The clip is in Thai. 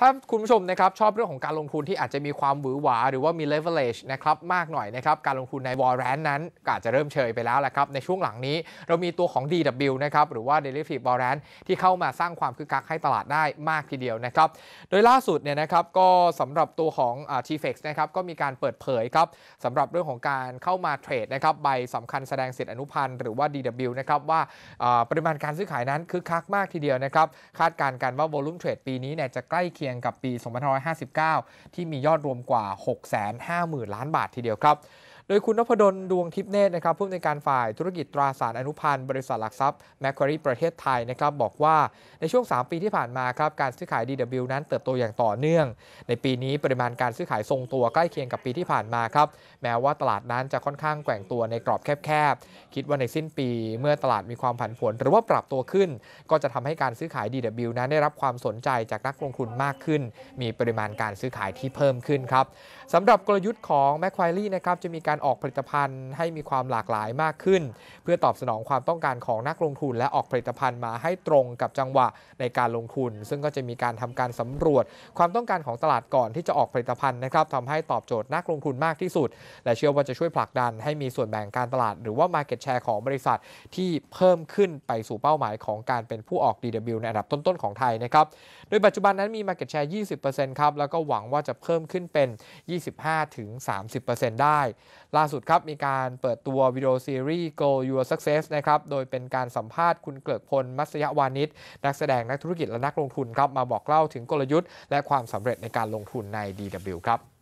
ถ้าคุณผู้ชมนะครับชอบเรื่องของการลงทุนที่อาจจะมีความหวือหวา หรือว่ามี leverage นะครับมากหน่อยนะครับการลงทุนในวอร์แรนนั้นก็อาจจะเริ่มเชยไปแล้วแหละครับในช่วงหลังนี้เรามีตัวของ DW นะครับหรือว่า d e l i v e r y w a r r a n t ที่เข้ามาสร้างความคึกคักให้ตลาดได้มากทีเดียวนะครับโดยล่าสุดเนี่ยนะครับก็สำหรับตัวของ t f e x นะครับก็มีการเปิดเผยครับสำหรับเรื่องของการเข้ามาเทรดนะครับใบสำคัญแสดงสิทธิอนุพันธ์หรือว่า DW นะครับว่าปริมาณการซื้อขายนั้นคึกคักมากทีเดียวนะครับคาดการณ์กันว่า volume trade ปีนี้เนี่ยจะใกล้ียงกับปี 2559 ที่มียอดรวมกว่า 650,000 ล้านบาททีเดียวครับโดยคุณนพดลดวงทิพเนตรนะครับผู้อำนวยการฝ่ายธุรกิจตราสารอนุพันธ์บริษัทหลักทรัพย์แมคควารีประเทศไทยนะครับ บอกว่าในช่วง 3 ปีที่ผ่านมาครับ การซื้อขาย DW นั้นเติบโตอย่างต่อเนื่อง ในปีนี้ปริมาณการซื้อขายทรงตัวใกล้เคียงกับปีที่ผ่านมาครับ แม้ว่าตลาดนั้นจะค่อนข้างแกว่งตัวในกรอบแคบๆคิดว่าในสิ้นปีเมื่อตลาดมีความผันผวนหรือว่าปรับตัวขึ้น ก็จะทำให้การซื้อขาย DW นั้นได้รับความสนใจจากนักลงทุนมากขึ้นมีปริมาณการซื้อขายที่เพิ่มขึ้นครับสำหรับกลยุทธ์ของแมคควารีนะครับจะมีการการออกผลิตภัณฑ์ให้มีความหลากหลายมากขึ้น เพื่อตอบสนองความต้องการของนักลงทุนและออกผลิตภัณฑ์มาให้ตรงกับจังหวะในการลงทุน ซึ่งก็จะมีการทำการสำรวจ ความต้องการของตลาดก่อนที่จะออกผลิตภัณฑ์นะครับทำให้ตอบโจทย์นักลงทุนมากที่สุด และเชื่อว่าจะช่วยผลักดัน ให้มีส่วนแบ่งการตลาด หรือว่า Market Share ของบริษัท ที่เพิ่มขึ้นไปสู่เป้าหมายของการเป็นผู้ออก DW ในอันดับต้นๆของไทยนะครับโดยปัจจุบันนั้นมี Market Share 20%ครับแล้วก็หวังว่าจะเพิ่มขึ้นเป็น 25-30%ได้ล่าสุดครับมีการเปิดตัววิดีโอซีรีส์ Go Your Success นะครับ โดยเป็นการสัมภาษณ์คุณเกลิกพล มัศยวานิชนักแสดง นักธุรกิจ และนักลงทุนครับ มาบอกเล่าถึงกลยุทธ์และความสำเร็จในการลงทุนใน DW ครับ